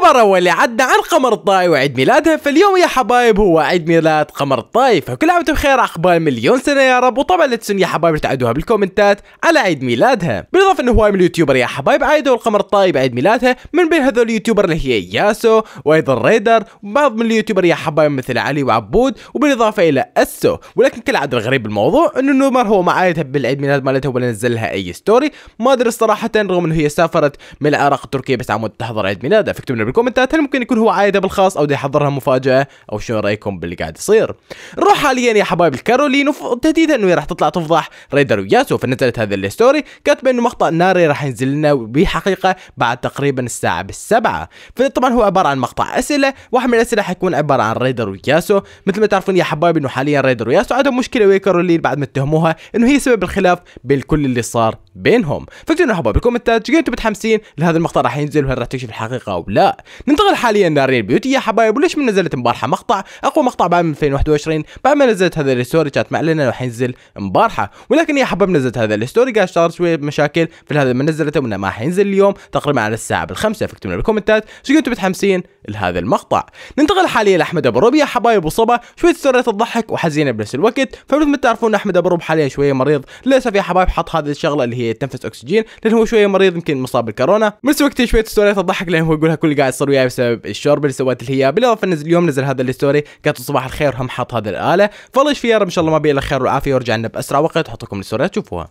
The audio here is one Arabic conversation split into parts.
الخبر اللي عدنا عن قمر الطائي وعيد ميلادها فاليوم يا حبايب هو عيد ميلاد قمر الطائي فكل عام وانتم بخير عقبال مليون سنه يا رب وطبعا لا تنسون يا حبايب تعدوها بالكومنتات على عيد ميلادها بالاضافه انه هواي من اليوتيوبر يا حبايب عايدوا القمر الطائي بعيد ميلادها من بين هذول اليوتيوبر اللي هي ياسو وايضا ريدر وبعض من اليوتيوبر يا حبايب مثل علي وعبود وبالاضافه الى اسو ولكن كالعاده الغريب بالموضوع انه نومر هو ما عايدها بالعيد ميلاد مالتها ولا نزل لها اي ستوري ما ادري صراحه رغم انه هي سافرت من العراق التركي بس عم تحضر عيد ميلادها فكتب لنا بالكومنتات هل ممكن يكون هو عايده بالخاص او دي يحضرها مفاجاه او شو رايكم باللي قاعد يصير نروح حاليا يا حبايب الكارولين تهديدا انه راح تطلع تفضح ريدر وياسو فنزلت هذا الستوري كاتبه انه مقطع ناري راح ينزل لنا بحقيقه بعد تقريبا الساعه بالسبعه فطبعا هو عباره عن مقطع اسئله واحد من الاسئله حيكون عباره عن ريدر وياسو مثل ما تعرفون يا حبايب انه حاليا ريدر وياسو عندهم مشكله ويا كارولين بعد ما اتهموها انه هي سبب الخلاف بالكل اللي صار بينهم فكتبوا لنا حبايب بالكومنتات شو انتم متحمسين لهذا المقطع راح ينزل وهل راح تكشف الحقيقه او لا ننتقل حاليا لارين بيوتي يا حبايب وليش ما نزلت امبارحه مقطع اقوى مقطع بعد 2021 بعد ما نزلت هذا الستوري كانت معلنه انه ينزل امبارحه ولكن يا حبايب نزلت هذا الستوري قاعد صار شويه مشاكل في هذا ما نزلته وانه ما حينزل اليوم تقريبا على الساعه بالخمسه فكتبوا لنا بالكومنتات شو انتم متحمسين لهذا المقطع ننتقل حاليا لاحمد ابو يا حبايب وصبا شويه ستوريات تضحك وحزينه بنفس الوقت فمثل ما تعرفون احمد ابو ربيع حاليا شويه مريض للاسف يا حبايب حط هذه الشغله اللي هي هي تنفس اكسجين لان هو شويه مريض يمكن مصاب بالكورونا بنفس وقت شويه ستوريات تضحك لان هو يقولها كل قاعد صار وياي بسبب الشوربه اللي سويت هي بالاضافه نزل اليوم نزل هذا الستوري قالت صباح الخير هم حط هذا الاله فالله يا رب ان شاء الله ما بي الا خير والعافيه ورجع لنا باسرع وقت احط الستوريات تشوفوها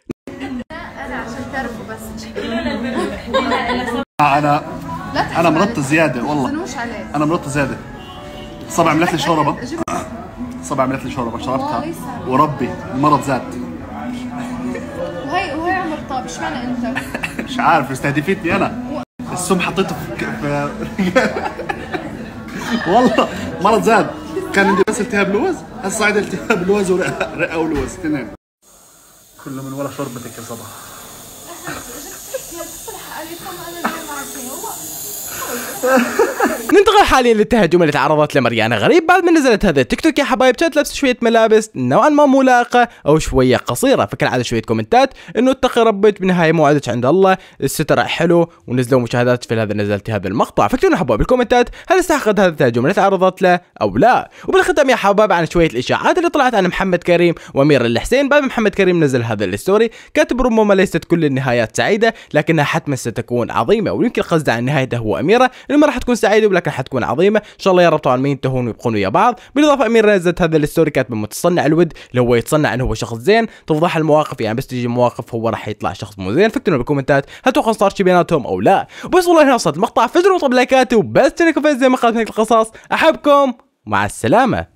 انا انا مرطت زياده والله انا مرطت زياده صبع عملت لي شوربه صبع عملت لي شوربه شربتها وربي المرض زاد مش معنى انت؟ مش عارف استهدفتني انا السم حطيته في, في... والله مرض زاد كان عندي بس التهاب لوز هسه عاد التهاب لوز ورئه ولوز اثنين كله من ولا شربتك يا صبا ننتقل حاليا للتهجم اللي تعرضت له مريانا غريب بعد ما نزلت هذا التيك توك يا حبايب كانت لابسه شويه ملابس نوعا ما ملاقه او شويه قصيره فكان على شويه كومنتات انه اتقي ربك بالنهايه موعدك عند الله الستر حلو ونزلوا مشاهدات في هذا نزلت هذا المقطع فكتبوا حبايب بالكومنتات هل استحقت هذا التهجم اللي تعرضت له او لا وبالختام يا حبايب عن شويه الاشاعات اللي طلعت عن محمد كريم وامير الحسين بعد محمد كريم نزل هذا الستوري كاتب ربما ليست كل النهايات سعيده لكنها حتما ستكون عظيمه ويمكن قصده عن نهايته هو واميره اللي ما راح تكون سعيده ولكن حتكون عظيمه ان شاء الله يا رب طبعا ما ينتهون ويبقون ويا بعض بالاضافه اميره نزلت هذا الستوري كانت متصنع الود اللي هو يتصنع انه هو شخص زين تفضح المواقف يعني بس تجي مواقف هو راح يطلع شخص مو زين فكتبوا بالكومنتات هل توقع صار شي بيناتهم او لا بس والله هنا وصلت المقطع فجروا طب لايكات وبس تشتركوا زي ما قالت القصص احبكم مع السلامه